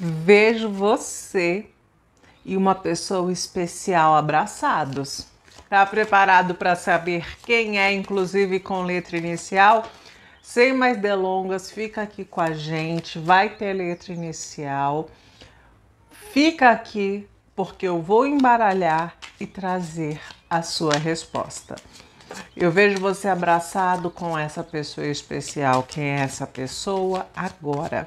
Vejo você e uma pessoa especial abraçados. Tá preparado para saber quem é, inclusive com letra inicial? Sem mais delongas, fica aqui com a gente, vai ter letra inicial. Fica aqui porque eu vou embaralhar e trazer a sua resposta. Eu vejo você abraçado com essa pessoa especial. Quem é essa pessoa? Agora.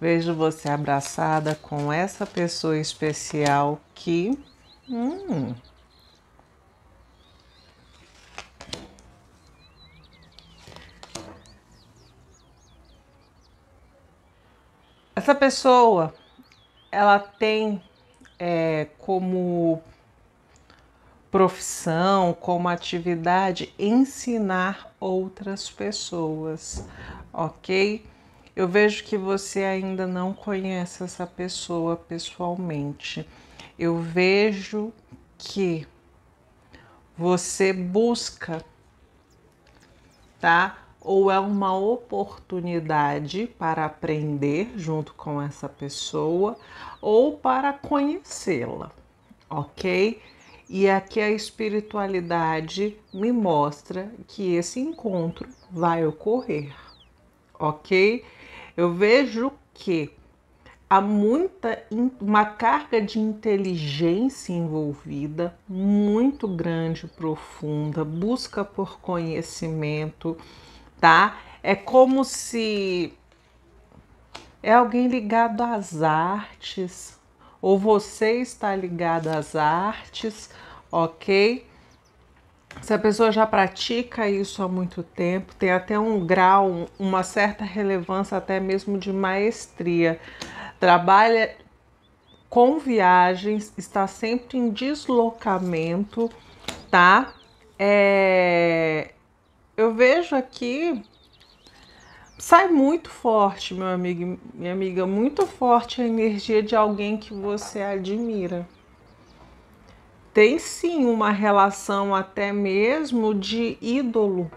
Vejo você abraçada com essa pessoa especial que. Hum, essa pessoa ela tem é, como profissão, como atividade ensinar outras pessoas, ok? eu vejo que você ainda não conhece essa pessoa pessoalmente. Eu vejo que você busca, tá? Ou é uma oportunidade para aprender junto com essa pessoa ou para conhecê-la, ok? E aqui a espiritualidade me mostra que esse encontro vai ocorrer, ok? Eu vejo que há muita uma carga de inteligência envolvida, muito grande, profunda, busca por conhecimento, tá? É como se é alguém ligado às artes, ou você está ligado às artes, ok? se a pessoa já pratica isso há muito tempo, tem até um grau, uma certa relevância até mesmo de maestria. Trabalha com viagens, está sempre em deslocamento, tá? É... Eu vejo aqui sai muito forte, meu amigo, minha amiga, muito forte a energia de alguém que você admira tem sim uma relação até mesmo de ídolo,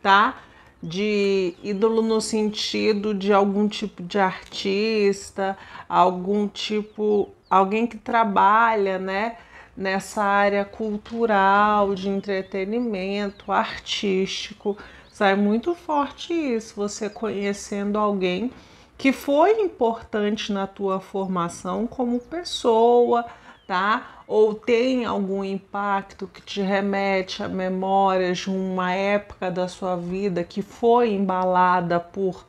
tá? De ídolo no sentido de algum tipo de artista, algum tipo, alguém que trabalha, né? Nessa área cultural, de entretenimento, artístico. Sai muito forte isso, você conhecendo alguém que foi importante na tua formação como pessoa, tá? Ou tem algum impacto que te remete a memórias de uma época da sua vida que foi embalada por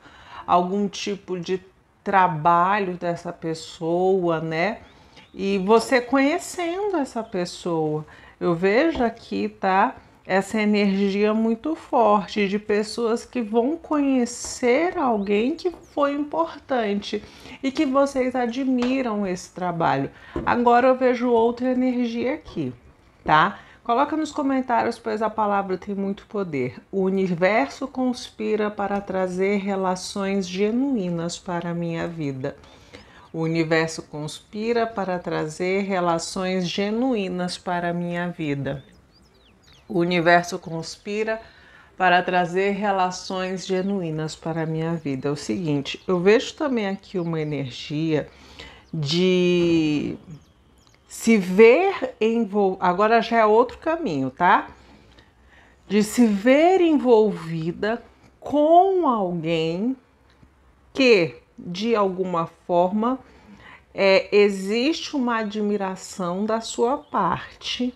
algum tipo de trabalho dessa pessoa, né? E você conhecendo essa pessoa. Eu vejo aqui, tá? essa energia muito forte de pessoas que vão conhecer alguém que foi importante e que vocês admiram esse trabalho. Agora eu vejo outra energia aqui, tá? Coloca nos comentários, pois a palavra tem muito poder. O universo conspira para trazer relações genuínas para a minha vida. O universo conspira para trazer relações genuínas para a minha vida. O universo conspira para trazer relações genuínas para a minha vida. É o seguinte, eu vejo também aqui uma energia de se ver envolvida. Agora já é outro caminho, tá? De se ver envolvida com alguém que, de alguma forma, é, existe uma admiração da sua parte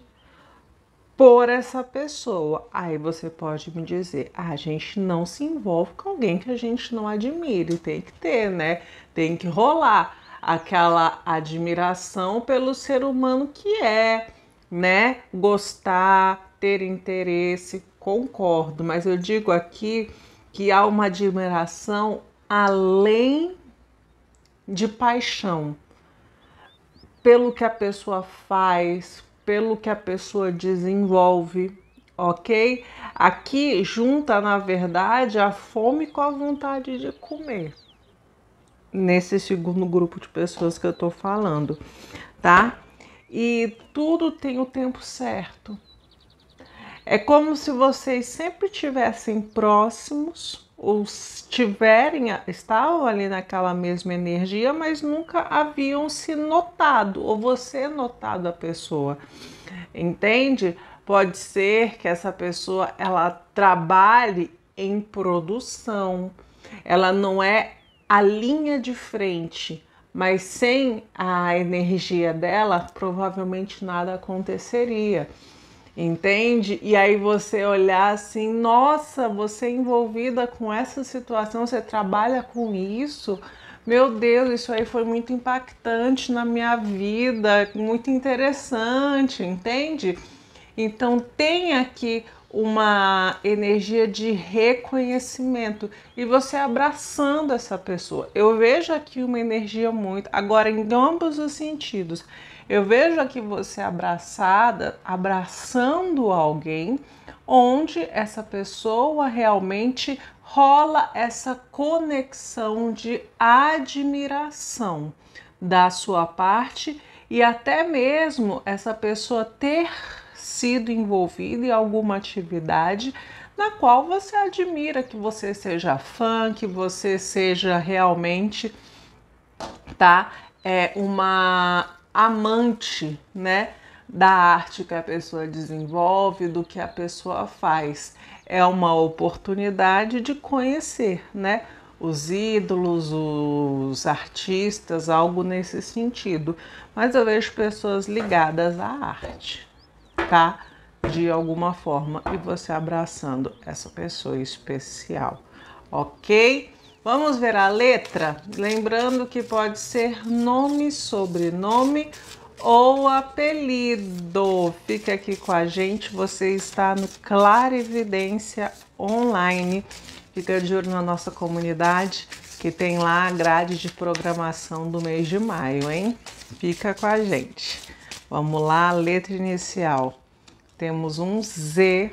por essa pessoa. Aí você pode me dizer: ah, a gente não se envolve com alguém que a gente não admire, tem que ter, né? Tem que rolar aquela admiração pelo ser humano que é, né? Gostar, ter interesse, concordo, mas eu digo aqui que há uma admiração além de paixão pelo que a pessoa faz, pelo que a pessoa desenvolve, ok? Aqui junta, na verdade, a fome com a vontade de comer. Nesse segundo grupo de pessoas que eu tô falando, tá? E tudo tem o tempo certo. É como se vocês sempre estivessem próximos, os tiverem estavam ali naquela mesma energia, mas nunca haviam se notado ou você notado a pessoa. Entende? Pode ser que essa pessoa ela trabalhe em produção. Ela não é a linha de frente, mas sem a energia dela, provavelmente nada aconteceria entende? E aí você olhar assim, nossa, você é envolvida com essa situação, você trabalha com isso. Meu Deus, isso aí foi muito impactante na minha vida, muito interessante, entende? Então tem aqui uma energia de reconhecimento e você abraçando essa pessoa. Eu vejo aqui uma energia muito, agora em ambos os sentidos eu vejo aqui você abraçada, abraçando alguém, onde essa pessoa realmente rola essa conexão de admiração da sua parte e até mesmo essa pessoa ter sido envolvida em alguma atividade na qual você admira que você seja fã, que você seja realmente tá é uma amante, né, da arte que a pessoa desenvolve, do que a pessoa faz. É uma oportunidade de conhecer, né, os ídolos, os artistas, algo nesse sentido. Mas eu vejo pessoas ligadas à arte, tá? De alguma forma e você abraçando essa pessoa especial, ok? Vamos ver a letra? Lembrando que pode ser nome, sobrenome ou apelido. Fica aqui com a gente, você está no Clarividência Online. Fica de olho na nossa comunidade que tem lá a grade de programação do mês de maio, hein? Fica com a gente. Vamos lá, letra inicial. Temos um Z,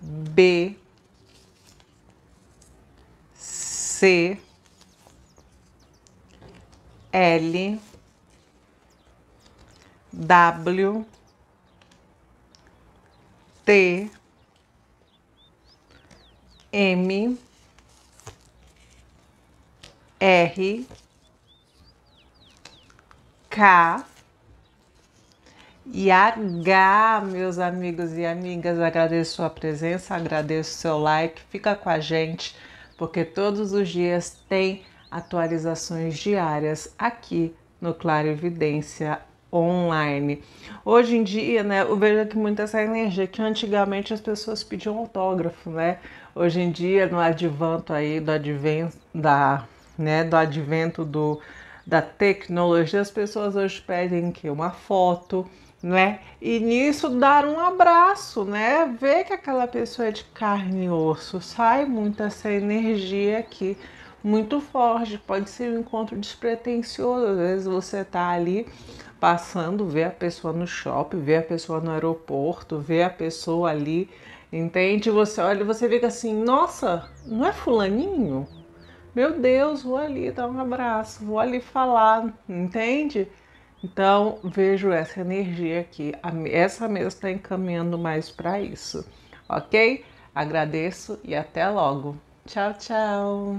B, C L W T M R K e H, meus amigos e amigas, agradeço a sua presença, agradeço o seu like, fica com a gente porque todos os dias tem atualizações diárias aqui no Claro Evidência online. Hoje em dia, né, eu vejo aqui muita essa energia que antigamente as pessoas pediam autógrafo, né? Hoje em dia, no advento aí do advento da, né, do advento do da tecnologia, as pessoas hoje pedem que uma foto, né? E nisso dar um abraço, né? Ver que aquela pessoa é de carne e osso, sai muito essa energia aqui muito forte, pode ser um encontro despretensioso, às vezes você tá ali passando, vê a pessoa no shopping, vê a pessoa no aeroporto, vê a pessoa ali, entende? Você olha, você fica assim, nossa, não é fulaninho? Meu Deus, vou ali dar um abraço, vou ali falar, entende? Então, vejo essa energia aqui. Essa mesa está encaminhando mais para isso, ok? Agradeço e até logo. Tchau, tchau!